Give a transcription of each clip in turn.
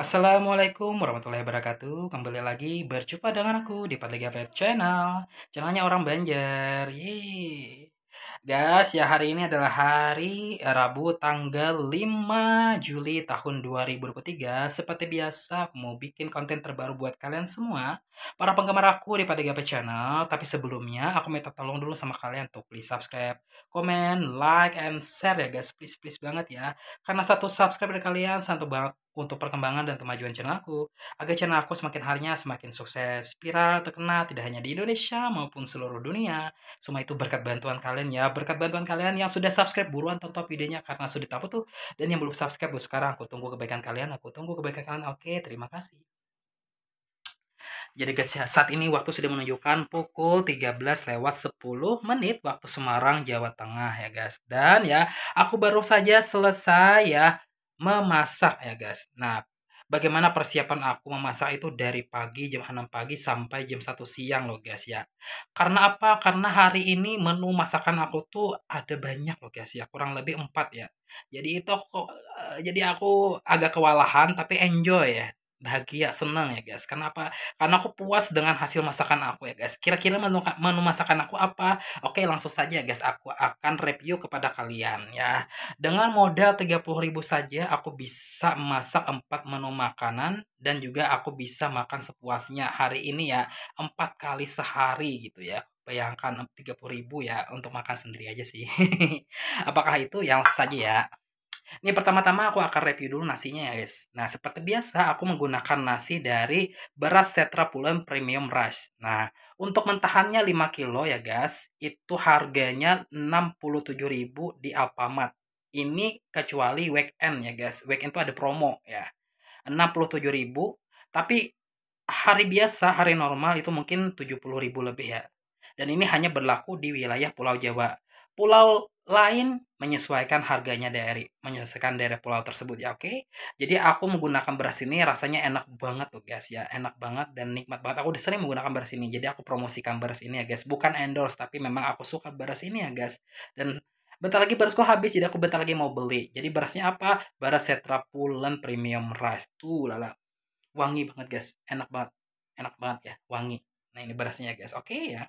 Assalamualaikum warahmatullahi wabarakatuh Kembali lagi berjumpa dengan aku di Padlegi Gapet Channel Channelnya orang Banjar Yeay Guys ya hari ini adalah hari Rabu tanggal 5 Juli tahun 2023 Seperti biasa aku mau bikin konten terbaru buat kalian semua Para penggemar aku di Padlegi Gapet Channel Tapi sebelumnya aku minta tolong dulu sama kalian untuk please subscribe Comment, like, and share ya guys Please, please banget ya Karena satu subscribe dari kalian satu banget untuk perkembangan dan kemajuan channel aku, agar channel aku semakin harinya semakin sukses, viral, terkenal, tidak hanya di Indonesia maupun seluruh dunia. Semua itu berkat bantuan kalian ya, berkat bantuan kalian yang sudah subscribe buruan tonton videonya karena sudah tahu tuh, dan yang belum subscribe gue sekarang aku tunggu kebaikan kalian, aku tunggu kebaikan kalian, oke terima kasih. Jadi guys, ya, saat ini waktu sudah menunjukkan pukul 13 lewat 10 menit waktu Semarang, Jawa Tengah ya guys. Dan ya, aku baru saja selesai ya memasak ya guys. Nah, bagaimana persiapan aku memasak itu dari pagi jam 6 pagi sampai jam 1 siang loh guys ya. Karena apa? Karena hari ini menu masakan aku tuh ada banyak loh guys ya, kurang lebih 4 ya. Jadi itu aku eh, jadi aku agak kewalahan tapi enjoy ya bahagia senang ya guys karena apa karena aku puas dengan hasil masakan aku ya guys kira-kira menu menu masakan aku apa oke langsung saja ya guys aku akan review kepada kalian ya dengan modal ribu saja aku bisa masak empat menu makanan dan juga aku bisa makan sepuasnya hari ini ya Empat kali sehari gitu ya bayangkan ribu ya untuk makan sendiri aja sih apakah itu yang saja ya ini pertama-tama aku akan review dulu nasinya ya guys. Nah seperti biasa aku menggunakan nasi dari beras Setra Pulen Premium Rice. Nah untuk mentahannya 5 kilo ya guys itu harganya 67.000 di Alfamart. Ini kecuali weekend ya guys. Weekend itu ada promo ya. 67.000 tapi hari biasa, hari normal itu mungkin 70.000 lebih ya. Dan ini hanya berlaku di wilayah Pulau Jawa. Pulau lain menyesuaikan harganya dari menyesuaikan dari pulau tersebut ya oke okay? jadi aku menggunakan beras ini rasanya enak banget tuh guys ya enak banget dan nikmat banget aku udah sering menggunakan beras ini jadi aku promosikan beras ini ya guys bukan endorse tapi memang aku suka beras ini ya guys dan bentar lagi berasku habis jadi aku bentar lagi mau beli jadi berasnya apa beras setra pulen premium rice tuh lala wangi banget guys enak banget enak banget ya wangi nah ini berasnya ya guys oke okay, ya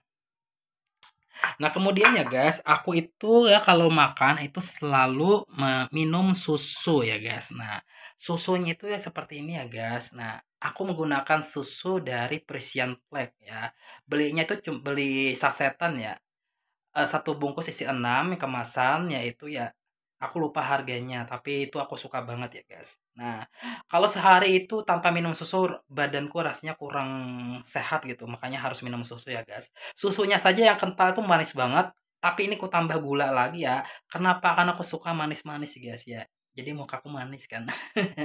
Nah kemudian ya guys, aku itu ya kalau makan itu selalu minum susu ya guys. Nah susunya itu ya seperti ini ya guys. Nah aku menggunakan susu dari Persian Flag ya. Belinya itu cuma beli sasetan ya. Eh, satu bungkus isi 6 kemasan yaitu ya Aku lupa harganya, tapi itu aku suka banget ya guys. Nah, kalau sehari itu tanpa minum susu, badanku rasanya kurang sehat gitu. Makanya harus minum susu ya guys. Susunya saja yang kental itu manis banget. Tapi ini ku tambah gula lagi ya. Kenapa? Karena aku suka manis-manis guys ya. Jadi muka aku manis kan. Ini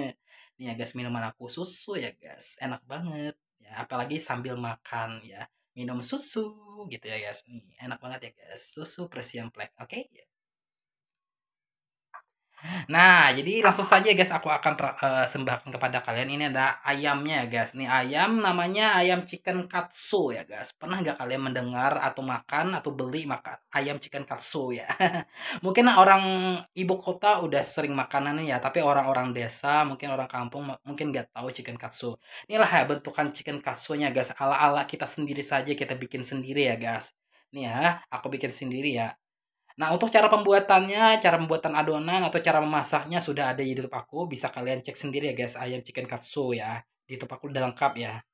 ya guys, minuman aku susu ya guys. Enak banget. Ya, apalagi sambil makan ya minum susu gitu ya guys nih enak banget ya guys susu presian Black oke okay? Nah, jadi langsung saja guys aku akan uh, sembahkan kepada kalian ini ada ayamnya ya guys. Nih ayam namanya ayam chicken katsu ya guys. Pernah nggak kalian mendengar atau makan atau beli makan ayam chicken katsu ya? mungkin orang ibu kota udah sering makanannya ya, tapi orang-orang desa, mungkin orang kampung mungkin nggak tahu chicken katsu. Inilah ya bentukan chicken katsunya guys. Ala-ala kita sendiri saja kita bikin sendiri ya guys. Nih ya, aku bikin sendiri ya Nah, untuk cara pembuatannya, cara pembuatan adonan atau cara memasaknya sudah ada di YouTube aku. Bisa kalian cek sendiri ya guys, ayam chicken katsu ya. Di YouTube aku udah lengkap ya.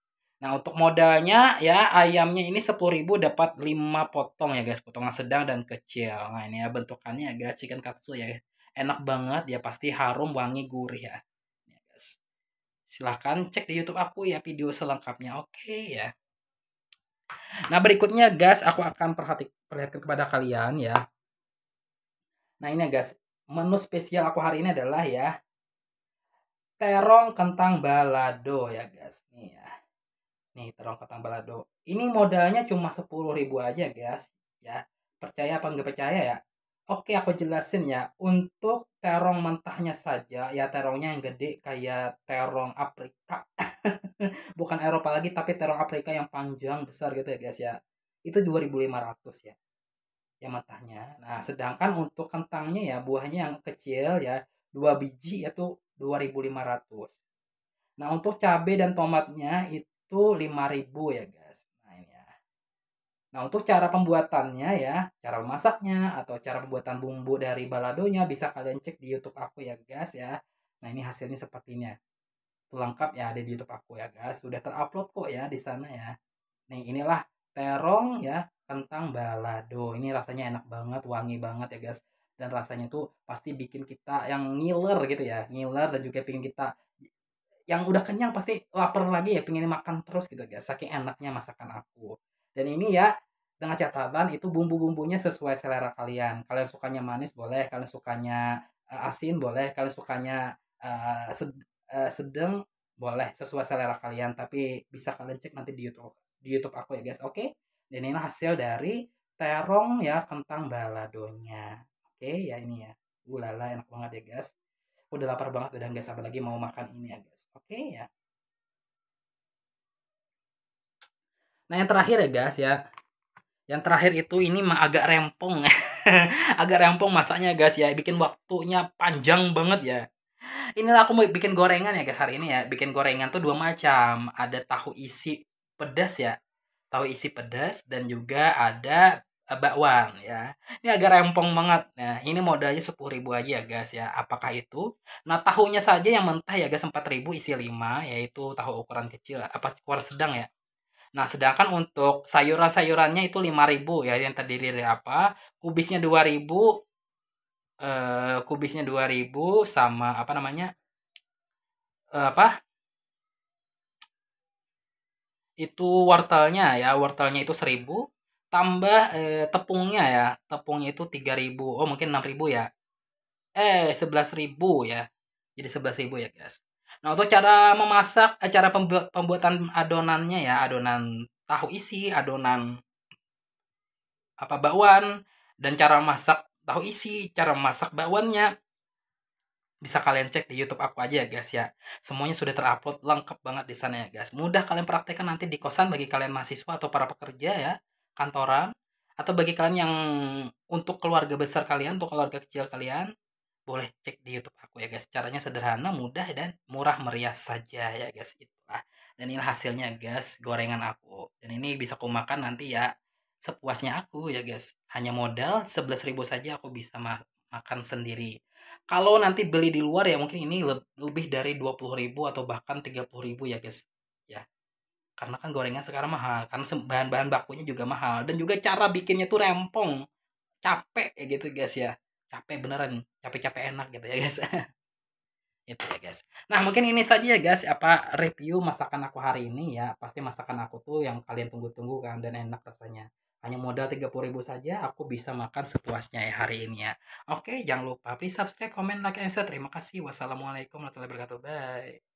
Nah, untuk modalnya ya ayamnya ini 10.000 dapat 5 potong ya guys, potongan sedang dan kecil. Nah, ini ya bentukannya ya guys, chicken katsu ya. Enak banget ya, pasti harum, wangi, gurih ya. ya Silahkan cek di YouTube aku ya video selengkapnya. Oke ya. Nah, berikutnya guys, aku akan perhatikan perlihatkan kepada kalian ya Nah ini ya, guys, menu spesial aku hari ini adalah ya terong kentang balado ya guys. Nih ya. Nih terong kentang balado. Ini modalnya cuma 10.000 aja guys ya. Percaya apa enggak percaya ya? Oke aku jelasin ya. Untuk terong mentahnya saja ya terongnya yang gede kayak terong Afrika. Bukan Eropa lagi tapi terong Afrika yang panjang besar gitu ya guys ya. Itu 2.500 ya yang mentahnya. Nah, sedangkan untuk kentangnya ya buahnya yang kecil ya dua biji yaitu 2.500. Nah, untuk cabai dan tomatnya itu 5.000 ya, guys. Nah, ini ya. Nah, untuk cara pembuatannya ya, cara memasaknya atau cara pembuatan bumbu dari baladonya bisa kalian cek di YouTube aku ya, guys ya. Nah, ini hasilnya sepertinya, lengkap ya ada di YouTube aku ya, guys. Sudah terupload kok ya di sana ya. Nih, inilah terong ya kentang balado ini rasanya enak banget wangi banget ya guys dan rasanya tuh pasti bikin kita yang ngiler gitu ya ngiler dan juga pingin kita yang udah kenyang pasti lapar lagi ya pengen makan terus gitu guys saking enaknya masakan aku dan ini ya dengan catatan itu bumbu-bumbunya sesuai selera kalian kalian sukanya manis boleh kalian sukanya uh, asin boleh kalian sukanya uh, sed uh, eh, sedang boleh sesuai selera kalian tapi bisa kalian cek nanti di YouTube di YouTube aku ya guys. Oke. Okay? Dan ini hasil dari terong ya kentang baladonya. Oke, okay, ya ini ya. Ulala uh, enak banget ya guys. Udah lapar banget udah nggak sabar lagi mau makan ini ya guys. Oke okay, ya. Nah, yang terakhir ya guys ya. Yang terakhir itu ini mah agak rempong. agak rempong masaknya guys ya. Bikin waktunya panjang banget ya inilah aku mau bikin gorengan ya guys hari ini ya bikin gorengan tuh dua macam ada tahu isi pedas ya tahu isi pedas dan juga ada eh, bawang ya ini agak rempong banget nah ini modalnya sepuluh ribu aja ya guys ya apakah itu nah tahunya saja yang mentah ya guys empat ribu isi 5 yaitu tahu ukuran kecil apa ukuran sedang ya Nah, sedangkan untuk sayuran-sayurannya itu lima ribu ya yang terdiri dari apa? Kubisnya dua ribu eh kubisnya dua ribu sama apa namanya? eh, apa? itu wortelnya ya wortelnya itu 1000 tambah eh, tepungnya ya tepungnya itu 3000 oh mungkin 6000 ya eh 11000 ya jadi 11000 ya guys nah untuk cara memasak eh, cara pembu pembuatan adonannya ya adonan tahu isi adonan apa bakwan dan cara masak tahu isi cara masak bakwannya bisa kalian cek di YouTube aku aja ya guys ya. Semuanya sudah terupload lengkap banget di sana ya guys. Mudah kalian praktekkan nanti di kosan bagi kalian mahasiswa atau para pekerja ya, kantoran atau bagi kalian yang untuk keluarga besar kalian, untuk keluarga kecil kalian, boleh cek di YouTube aku ya guys. Caranya sederhana, mudah dan murah meriah saja ya guys itulah. Dan ini hasilnya guys, gorengan aku. Dan ini bisa aku makan nanti ya sepuasnya aku ya guys. Hanya modal 11.000 saja aku bisa ma makan sendiri kalau nanti beli di luar ya mungkin ini lebih dari 20.000 atau bahkan 30.000 ya guys. Ya. Karena kan gorengan sekarang mahal, karena bahan-bahan bakunya juga mahal dan juga cara bikinnya tuh rempong. Capek ya gitu guys ya. Capek beneran, capek-capek enak gitu ya guys. itu ya guys. Nah mungkin ini saja ya guys apa review masakan aku hari ini ya. Pasti masakan aku tuh yang kalian tunggu-tunggu kan dan enak rasanya. Hanya modal 30.000 saja aku bisa makan sepuasnya ya hari ini ya. Oke, jangan lupa please subscribe, comment, like, and share. Terima kasih. Wassalamualaikum warahmatullahi wabarakatuh. Bye.